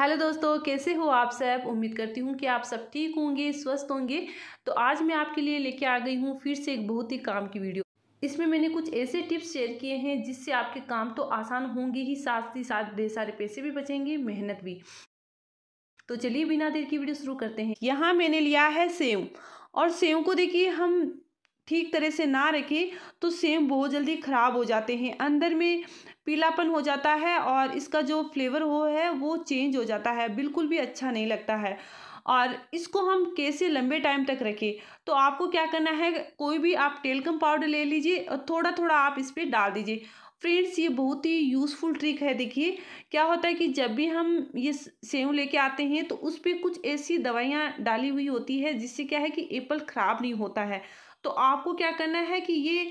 hello दोस्तों कैसे हो आप सब उम्मीद करती हूँ कि आप सब ठीक होंगे स्वस्थ होंगे तो आज मैं आपके लिए लेके आ गई हूँ फिर से एक बहुत ही काम की वीडियो इसमें मैंने कुछ ऐसे टिप्स शेयर किए हैं जिससे आपके काम तो आसान होंगे ही साथ ही साथ ढेर सारे पैसे भी बचेंगे मेहनत भी तो चलिए बिना देर की वीडियो शुरू करते हैं यहाँ मैंने लिया है सेव और सेव को देखिए हम ठीक तरह से ना रखें तो सेम बहुत जल्दी ख़राब हो जाते हैं अंदर में पीलापन हो जाता है और इसका जो फ्लेवर हो है वो चेंज हो जाता है बिल्कुल भी अच्छा नहीं लगता है और इसको हम कैसे लंबे टाइम तक रखें तो आपको क्या करना है कोई भी आप टेलकम पाउडर ले लीजिए और थोड़ा थोड़ा आप इस पर डाल दीजिए फ्रेंड्स ये बहुत ही यूज़फुल ट्रिक है देखिए क्या होता है कि जब भी हम ये सेव लेके आते हैं तो उस पर कुछ ऐसी दवाइयाँ डाली हुई होती है जिससे क्या है कि एप्पल ख़राब नहीं होता है तो आपको क्या करना है कि ये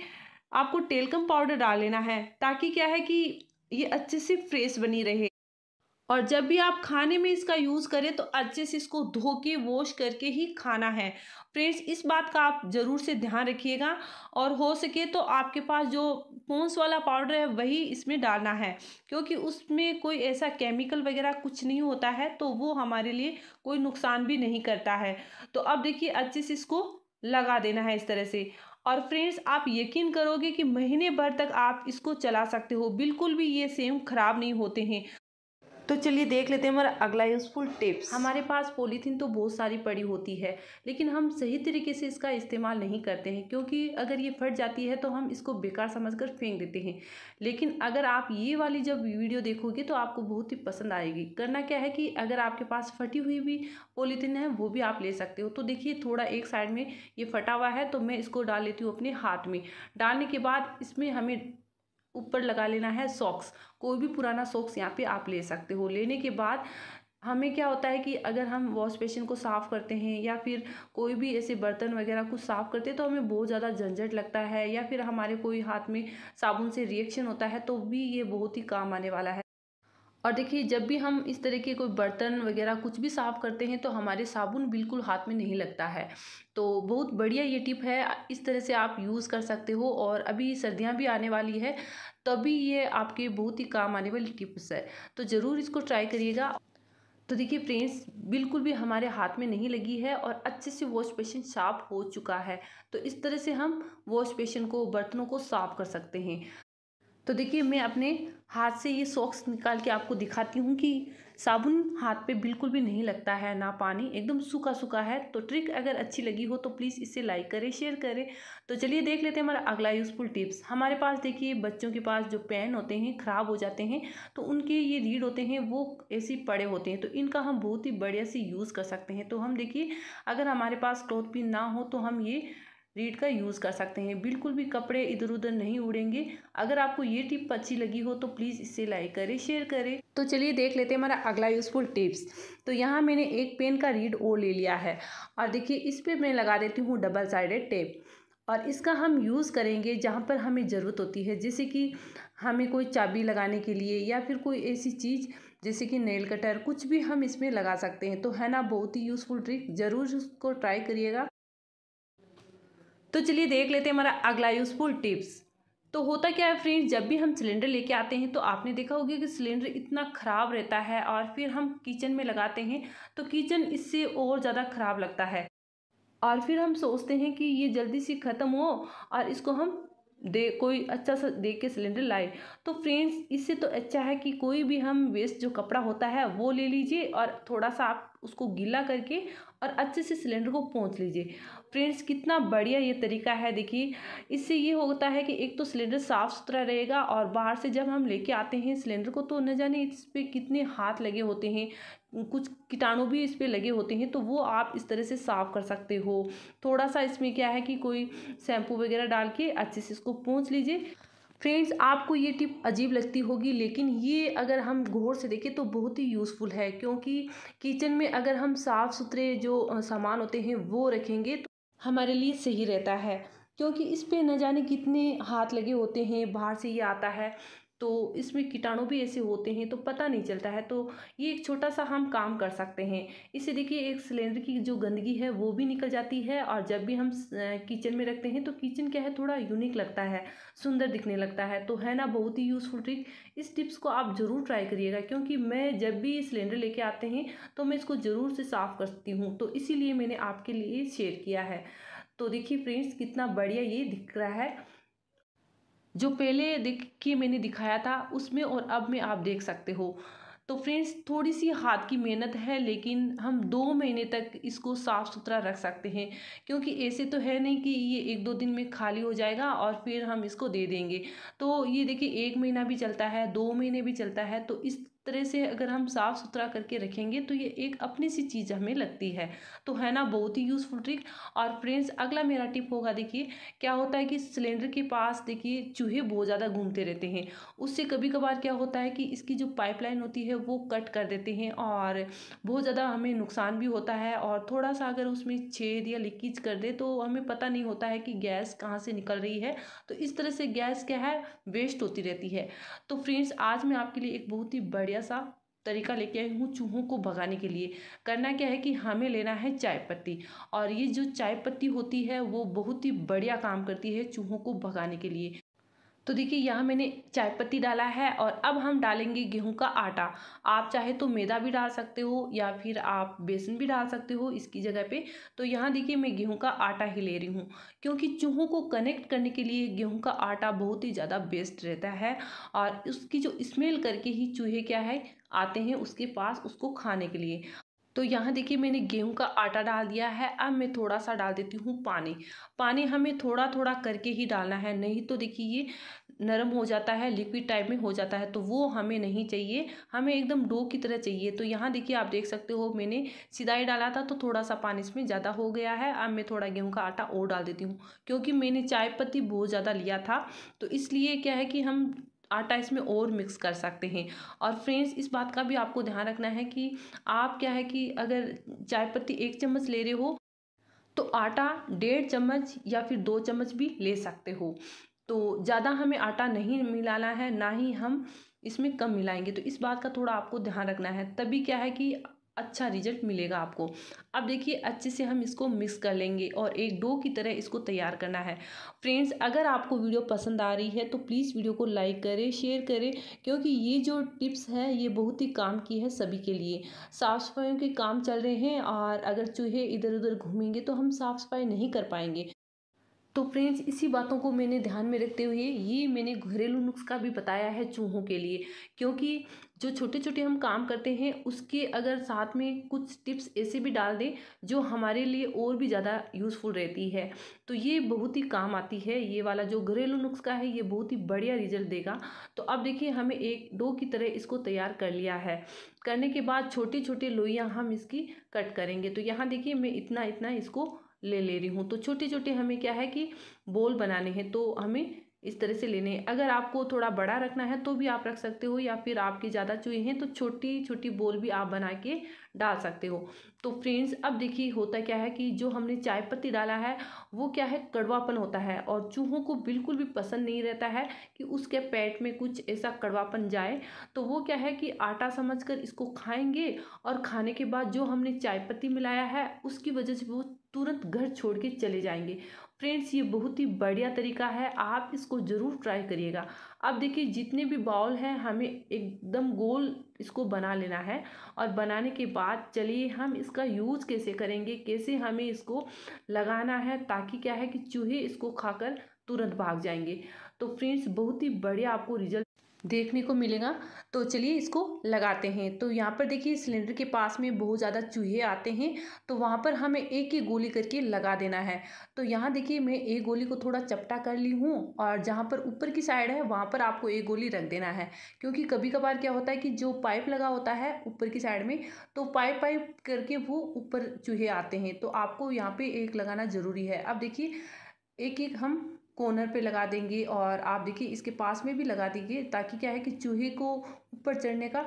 आपको टेलकम पाउडर डाल लेना है ताकि क्या है कि ये अच्छे से फ्रेश बनी रहे और जब भी आप खाने में इसका यूज़ करें तो अच्छे से इसको धो के वॉश करके ही खाना है फ्रेंड्स इस बात का आप ज़रूर से ध्यान रखिएगा और हो सके तो आपके पास जो पोंस वाला पाउडर है वही इसमें डालना है क्योंकि उसमें कोई ऐसा केमिकल वगैरह कुछ नहीं होता है तो वो हमारे लिए कोई नुकसान भी नहीं करता है तो अब देखिए अच्छे से इसको लगा देना है इस तरह से और फ्रेंड्स आप यकीन करोगे कि महीने भर तक आप इसको चला सकते हो बिल्कुल भी ये सेम ख़राब नहीं होते हैं तो चलिए देख लेते हैं हमारा अगला यूज़फुल टिप्स हमारे पास पॉलीथीन तो बहुत सारी पड़ी होती है लेकिन हम सही तरीके से इसका इस्तेमाल नहीं करते हैं क्योंकि अगर ये फट जाती है तो हम इसको बेकार समझकर फेंक देते हैं लेकिन अगर आप ये वाली जब वीडियो देखोगे तो आपको बहुत ही पसंद आएगी करना क्या है कि अगर आपके पास फटी हुई भी पॉलीथीन है वो भी आप ले सकते हो तो देखिए थोड़ा एक साइड में ये फटा हुआ है तो मैं इसको डाल लेती हूँ अपने हाथ में डालने के बाद इसमें हमें ऊपर लगा लेना है सॉक्स कोई भी पुराना सॉक्स यहाँ पे आप ले सकते हो लेने के बाद हमें क्या होता है कि अगर हम वॉश बेसिन को साफ़ करते हैं या फिर कोई भी ऐसे बर्तन वगैरह कुछ साफ़ करते हैं तो हमें बहुत ज़्यादा झंझट लगता है या फिर हमारे कोई हाथ में साबुन से रिएक्शन होता है तो भी ये बहुत ही काम आने वाला है और देखिए जब भी हम इस तरह के कोई बर्तन वगैरह कुछ भी साफ़ करते हैं तो हमारे साबुन बिल्कुल हाथ में नहीं लगता है तो बहुत बढ़िया ये टिप है इस तरह से आप यूज़ कर सकते हो और अभी सर्दियाँ भी आने वाली है तभी ये आपके बहुत ही काम आने वाली टिप्स है तो ज़रूर इसको ट्राई करिएगा तो देखिए फ्रेंड्स बिल्कुल भी हमारे हाथ में नहीं लगी है और अच्छे से वॉश बेसिन साफ हो चुका है तो इस तरह से हम वॉश बेसिन को बर्तनों को साफ कर सकते हैं तो देखिए मैं अपने हाथ से ये सॉक्स निकाल के आपको दिखाती हूँ कि साबुन हाथ पे बिल्कुल भी नहीं लगता है ना पानी एकदम सूखा सूखा है तो ट्रिक अगर अच्छी लगी हो तो प्लीज़ इसे लाइक करें शेयर करें तो चलिए देख लेते हैं हमारा अगला यूज़फुल टिप्स हमारे पास देखिए बच्चों के पास जो पेन होते हैं ख़राब हो जाते हैं तो उनके ये रीड होते हैं वो ऐसे पड़े होते हैं तो इनका हम बहुत ही बढ़िया से यूज़ कर सकते हैं तो हम देखिए अगर हमारे पास क्लॉथ पिन ना हो तो हम ये रीड का यूज़ कर सकते हैं बिल्कुल भी कपड़े इधर उधर नहीं उड़ेंगे अगर आपको ये टिप अच्छी लगी हो तो प्लीज़ इसे लाइक करें शेयर करें तो चलिए देख लेते हैं हमारा अगला यूज़फुल टिप्स तो यहाँ मैंने एक पेन का रीड ओ ले लिया है और देखिए इस पर मैं लगा देती हूँ डबल साइडेड टेप और इसका हम यूज़ करेंगे जहाँ पर हमें ज़रूरत होती है जैसे कि हमें कोई चाबी लगाने के लिए या फिर कोई ऐसी चीज़ जैसे कि नेल कटर कुछ भी हम इसमें लगा सकते हैं तो है ना बहुत ही यूज़फुल ट्रिक ज़रूर उसको ट्राई करिएगा तो चलिए देख लेते हैं हमारा अगला यूज़फुल टिप्स तो होता क्या है फ्रेंड्स जब भी हम सिलेंडर लेके आते हैं तो आपने देखा होगा कि सिलेंडर इतना ख़राब रहता है और फिर हम किचन में लगाते हैं तो किचन इससे और ज़्यादा ख़राब लगता है और फिर हम सोचते हैं कि ये जल्दी से ख़त्म हो और इसको हम दे कोई अच्छा सा दे के सिलेंडर लाए तो फ्रेंड्स इससे तो अच्छा है कि कोई भी हम वेस्ट जो कपड़ा होता है वो ले लीजिए और थोड़ा सा आप उसको गीला करके और अच्छे से सिलेंडर को पहुँच लीजिए फ्रेंड्स कितना बढ़िया ये तरीका है देखिए इससे ये होता है कि एक तो सिलेंडर साफ़ सुथरा रहेगा और बाहर से जब हम लेके आते हैं सिलेंडर को तो न जाने इस पर कितने हाथ लगे होते हैं कुछ कीटाणु भी इस पर लगे होते हैं तो वो आप इस तरह से साफ़ कर सकते हो थोड़ा सा इसमें क्या है कि कोई शैम्पू वगैरह डाल के अच्छे से इसको पूछ लीजिए फ्रेंड्स आपको ये टिप अजीब लगती होगी लेकिन ये अगर हम गौर से देखें तो बहुत ही यूज़फुल है क्योंकि किचन में अगर हम साफ़ सुथरे जो सामान होते हैं वो रखेंगे तो हमारे लिए सही रहता है क्योंकि इस पे न जाने कितने हाथ लगे होते हैं बाहर से ये आता है तो इसमें कीटाणु भी ऐसे होते हैं तो पता नहीं चलता है तो ये एक छोटा सा हम काम कर सकते हैं इससे देखिए एक सिलेंडर की जो गंदगी है वो भी निकल जाती है और जब भी हम किचन में रखते हैं तो किचन क्या है थोड़ा यूनिक लगता है सुंदर दिखने लगता है तो है ना बहुत ही यूज़फुल ट्रिक इस टिप्स को आप ज़रूर ट्राई करिएगा क्योंकि मैं जब भी सिलेंडर लेके आते हैं तो मैं इसको ज़रूर से साफ़ करती हूँ तो इसीलिए मैंने आपके लिए शेयर किया है तो देखिए फ्रेंड्स कितना बढ़िया ये दिख रहा है जो पहले देखिए मैंने दिखाया था उसमें और अब में आप देख सकते हो तो फ्रेंड्स थोड़ी सी हाथ की मेहनत है लेकिन हम दो महीने तक इसको साफ़ सुथरा रख सकते हैं क्योंकि ऐसे तो है नहीं कि ये एक दो दिन में खाली हो जाएगा और फिर हम इसको दे देंगे तो ये देखिए एक महीना भी चलता है दो महीने भी चलता है तो इस तरह से अगर हम साफ़ सुथरा करके रखेंगे तो ये एक अपनी सी चीज़ हमें लगती है तो है ना बहुत ही यूज़फुल ट्रिक और फ्रेंड्स अगला मेरा टिप होगा देखिए क्या होता है कि सिलेंडर के पास देखिए चूहे बहुत ज़्यादा घूमते रहते हैं उससे कभी कभार क्या होता है कि इसकी जो पाइपलाइन होती है वो कट कर देते हैं और बहुत ज़्यादा हमें नुकसान भी होता है और थोड़ा सा अगर उसमें छेद या लीकेज कर दे तो हमें पता नहीं होता है कि गैस कहाँ से निकल रही है तो इस तरह से गैस क्या है वेस्ट होती रहती है तो फ्रेंड्स आज मैं आपके लिए एक बहुत ही बढ़िया बढ़िया सा तरीका लेके आई हूँ चूहों को भगाने के लिए करना क्या है कि हमें लेना है चाय पत्ती और ये जो चाय पत्ती होती है वो बहुत ही बढ़िया काम करती है चूहों को भगाने के लिए तो देखिए यहाँ मैंने चाय पत्ती डाला है और अब हम डालेंगे गेहूं का आटा आप चाहे तो मैदा भी डाल सकते हो या फिर आप बेसन भी डाल सकते हो इसकी जगह पे तो यहाँ देखिए मैं गेहूं का आटा ही ले रही हूँ क्योंकि चूहों को कनेक्ट करने के लिए गेहूं का आटा बहुत ही ज़्यादा बेस्ट रहता है और उसकी जो स्मेल करके ही चूहे क्या है आते हैं उसके पास उसको खाने के लिए तो यहाँ देखिए मैंने गेहूं का आटा डाल दिया है अब मैं थोड़ा सा डाल देती हूँ पानी पानी हमें थोड़ा थोड़ा करके ही डालना है नहीं तो देखिए ये नरम हो जाता है लिक्विड टाइप में हो जाता है तो वो हमें नहीं चाहिए हमें एकदम डो की तरह चाहिए तो यहाँ देखिए आप देख सकते हो मैंने सिदाई डाला था तो थोड़ा सा पानी इसमें ज़्यादा हो गया है अब मैं थोड़ा गेहूँ का आटा और डाल देती हूँ क्योंकि मैंने चाय पत्ती बहुत ज़्यादा लिया था तो इसलिए क्या है कि हम आटा इसमें और मिक्स कर सकते हैं और फ्रेंड्स इस बात का भी आपको ध्यान रखना है कि आप क्या है कि अगर चाय पत्ती एक चम्मच ले रहे हो तो आटा डेढ़ चम्मच या फिर दो चम्मच भी ले सकते हो तो ज़्यादा हमें आटा नहीं मिलाना है ना ही हम इसमें कम मिलाएंगे तो इस बात का थोड़ा आपको ध्यान रखना है तभी क्या है कि अच्छा रिजल्ट मिलेगा आपको अब देखिए अच्छे से हम इसको मिक्स कर लेंगे और एक डो की तरह इसको तैयार करना है फ्रेंड्स अगर आपको वीडियो पसंद आ रही है तो प्लीज़ वीडियो को लाइक करें शेयर करें क्योंकि ये जो टिप्स है ये बहुत ही काम की है सभी के लिए साफ़ सफाइयों के काम चल रहे हैं और अगर चूहे इधर उधर घूमेंगे तो हम साफ़ सफाई नहीं कर पाएंगे तो फ्रेंड्स इसी बातों को मैंने ध्यान में रखते हुए ये मैंने घरेलू नुस्खा भी बताया है चूहों के लिए क्योंकि जो छोटे छोटे हम काम करते हैं उसके अगर साथ में कुछ टिप्स ऐसे भी डाल दें जो हमारे लिए और भी ज़्यादा यूज़फुल रहती है तो ये बहुत ही काम आती है ये वाला जो घरेलू नुस्खा है ये बहुत ही बढ़िया रिजल्ट देगा तो अब देखिए हमें एक डो की तरह इसको तैयार कर लिया है करने के बाद छोटे छोटे लोइयाँ हम इसकी कट करेंगे तो यहाँ देखिए मैं इतना इतना इसको ले ले रही हूँ तो छोटे छोटे हमें क्या है कि बोल बनाने हैं तो हमें इस तरह से लेने हैं अगर आपको थोड़ा बड़ा रखना है तो भी आप रख सकते हो या फिर आपके ज़्यादा चूहे हैं तो छोटी छोटी बोल भी आप बना के डाल सकते हो तो फ्रेंड्स अब देखिए होता क्या है कि जो हमने चाय पत्ती डाला है वो क्या है कड़वापन होता है और चूहों को बिल्कुल भी पसंद नहीं रहता है कि उसके पेट में कुछ ऐसा कड़वापन जाए तो वो क्या है कि आटा समझ कर इसको खाएँगे और खाने के बाद जो हमने चाय पत्ती मिलाया है उसकी वजह से वो तुरंत घर छोड़ के चले जाएंगे फ्रेंड्स ये बहुत ही बढ़िया तरीका है आप इसको ज़रूर ट्राई करिएगा अब देखिए जितने भी बाउल हैं हमें एकदम गोल इसको बना लेना है और बनाने के बाद चलिए हम इसका यूज़ कैसे करेंगे कैसे हमें इसको लगाना है ताकि क्या है कि चूहे इसको खाकर तुरंत भाग जाएंगे तो फ्रेंड्स बहुत ही बढ़िया आपको रिजल्ट देखने को मिलेगा तो चलिए इसको लगाते हैं तो यहाँ पर देखिए सिलेंडर के पास में बहुत ज़्यादा चूहे आते हैं तो वहाँ पर हमें एक एक गोली करके लगा देना है तो यहाँ देखिए मैं एक गोली को थोड़ा चपटा कर ली हूँ और जहाँ पर ऊपर की साइड है वहाँ पर आपको एक गोली रख देना है क्योंकि कभी कभार क्या होता है कि जो पाइप लगा होता है ऊपर की साइड में तो पाइप पाइप करके वो ऊपर चूहे आते हैं तो आपको यहाँ पर एक लगाना ज़रूरी है अब देखिए एक एक हम कॉर्नर पे लगा देंगे और आप देखिए इसके पास में भी लगा दीजिए ताकि क्या है कि चूहे को ऊपर चढ़ने का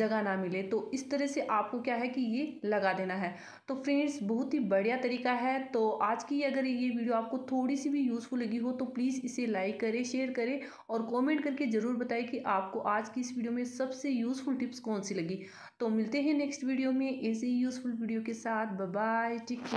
जगह ना मिले तो इस तरह से आपको क्या है कि ये लगा देना है तो फ्रेंड्स बहुत ही बढ़िया तरीका है तो आज की अगर ये वीडियो आपको थोड़ी सी भी यूज़फुल लगी हो तो प्लीज़ इसे लाइक करें शेयर करें और कमेंट करके ज़रूर बताएं कि आपको आज की इस वीडियो में सबसे यूज़फुल टिप्स कौन सी लगी तो मिलते हैं नेक्स्ट वीडियो में ऐसे ही यूज़फुल वीडियो के साथ बाय टेक